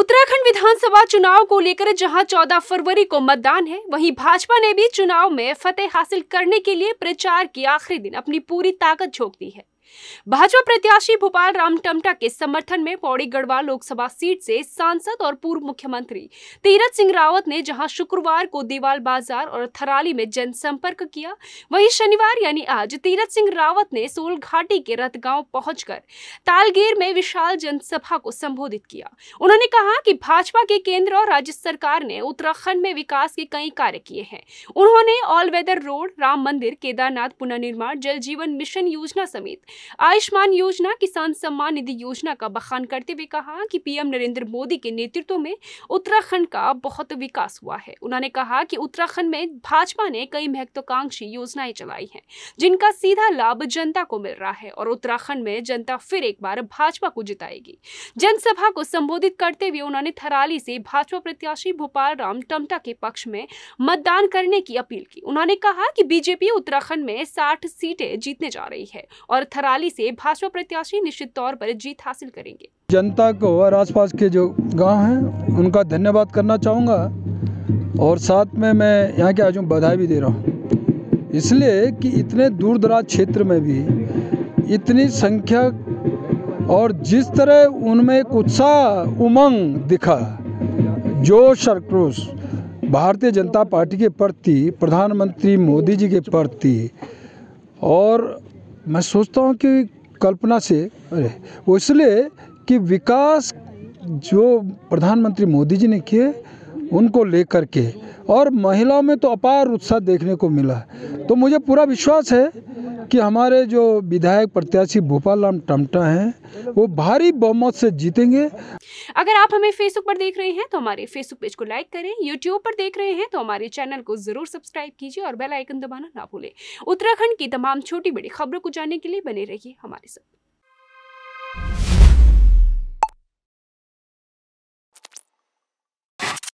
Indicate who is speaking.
Speaker 1: उत्तराखंड विधानसभा चुनाव को लेकर जहां 14 फरवरी को मतदान है वहीं भाजपा ने भी चुनाव में फतेह हासिल करने के लिए प्रचार के आखिरी दिन अपनी पूरी ताकत झोंक दी है भाजपा प्रत्याशी भोपाल राम टमटा के समर्थन में पौड़ी गढ़वा लोकसभा सीट से सांसद और पूर्व मुख्यमंत्री तीरथ सिंह रावत ने जहां शुक्रवार को देवाल बाजार और थराली में जनसंपर्क किया वहीं शनिवार यानी आज तीरथ सिंह रावत ने सोल घाटी के रतगांव पहुंचकर तालगेर में विशाल जनसभा को संबोधित किया उन्होंने कहा कि भाजपा के केंद्र और राज्य सरकार ने उत्तराखंड में विकास के कई कार्य किए हैं उन्होंने ऑल वेदर रोड राम मंदिर केदारनाथ पुनर्निर्माण जल जीवन मिशन योजना समेत आयुष्मान योजना किसान सम्मान निधि योजना का बखान करते हुए कहा कि पीएम नरेंद्र मोदी के नेतृत्व में उत्तराखंड का बहुत विकास हुआ है उन्होंने कहा कि उत्तराखंड में भाजपा ने कई महत्वाकांक्षी योजनाएं चलाई हैं जिनका सीधा लाभ जनता को मिल रहा है और उत्तराखंड में जनता फिर एक बार भाजपा को जिताएगी जनसभा को संबोधित करते हुए उन्होंने थराली से भाजपा प्रत्याशी भोपाल राम टमटा के पक्ष में मतदान करने की अपील की उन्होंने कहा कि बीजेपी उत्तराखंड में 60 सीटें जीतने जा रही है और थराली कुराली से भाजपा प्रत्याशी निश्चित तौर पर जीत हासिल करेंगे
Speaker 2: जनता को और आसपास के जो गांव हैं उनका धन्यवाद करना चाहूँगा और साथ में मैं यहाँ के आज बधाई भी दे रहा हूँ इसलिए कि इतने दूर दराज क्षेत्र में भी इतनी संख्या और जिस तरह उनमें एक उत्साह उमंग दिखा जोश और क्रोश भारतीय जनता पार्टी के प्रति प्रधानमंत्री मोदी जी के प्रति और मैं सोचता हूँ कि कल्पना से अरे वो इसलिए कि विकास जो प्रधानमंत्री मोदी जी ने किए उनको लेकर के और महिलाओं में तो अपार उत्साह देखने को मिला तो मुझे पूरा विश्वास है कि हमारे जो विधायक प्रत्याशी भोपाल राम टमटा हैं वो भारी बहुमत से जीतेंगे
Speaker 1: अगर आप हमें फेसबुक पर देख रहे हैं तो हमारे फेसबुक पेज को लाइक करें यूट्यूब पर देख रहे हैं तो हमारे चैनल को जरूर सब्सक्राइब कीजिए और बेल आइकन दबाना ना भूलें उत्तराखंड की तमाम छोटी बड़ी खबरों को जानने के लिए बने रहिए हमारे साथ